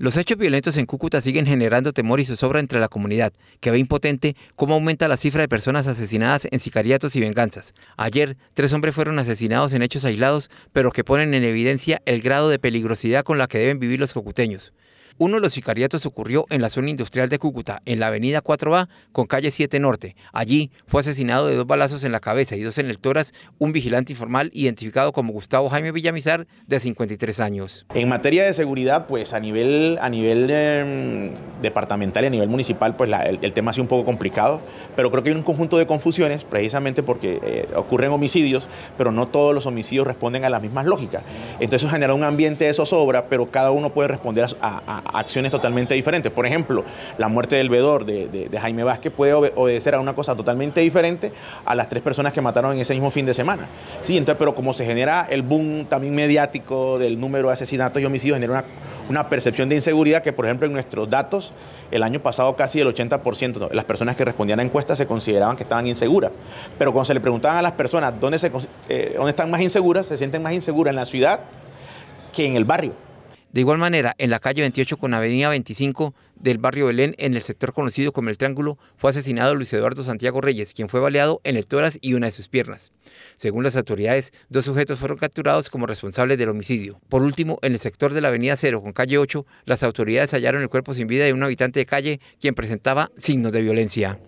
Los hechos violentos en Cúcuta siguen generando temor y zozobra entre la comunidad, que ve impotente cómo aumenta la cifra de personas asesinadas en sicariatos y venganzas. Ayer, tres hombres fueron asesinados en hechos aislados, pero que ponen en evidencia el grado de peligrosidad con la que deben vivir los cocuteños. Uno de los sicariatos ocurrió en la zona industrial de Cúcuta, en la avenida 4A con calle 7 Norte. Allí fue asesinado de dos balazos en la cabeza y dos en el un vigilante informal identificado como Gustavo Jaime Villamizar, de 53 años. En materia de seguridad, pues a nivel, a nivel em, departamental y a nivel municipal, pues el, tema ha sido un poco complicado, pero creo que hay un conjunto de confusiones precisamente porque eh, ocurren homicidios, pero no todos los homicidios responden a las mismas lógicas. Entonces genera un ambiente de zozobra, pero cada uno puede responder a, acciones totalmente diferentes. Por ejemplo, la muerte del vedor de, Jaime Vázquez puede obedecer a una cosa totalmente diferente a las tres personas que mataron en ese mismo fin de semana. Sí, entonces, pero como se genera el boom también mediático del número de asesinatos y homicidios, genera una, percepción de inseguridad que, por ejemplo, en nuestros datos, el año pasado casi el 80% de las personas que respondían a encuestas se consideraban que estaban inseguras. Pero cuando se le preguntaban a las personas dónde, eh, dónde están más inseguras, se sienten más inseguras en la ciudad que en el barrio. De igual manera, en la calle 28 con avenida 25 del barrio Belén, en el sector conocido como el Triángulo, fue asesinado Luis Eduardo Santiago Reyes, quien fue baleado en el toras y una de sus piernas. Según las autoridades, dos sujetos fueron capturados como responsables del homicidio. Por último, en el sector de la avenida 0 con calle 8, las autoridades hallaron el cuerpo sin vida de un habitante de calle, quien presentaba signos de violencia.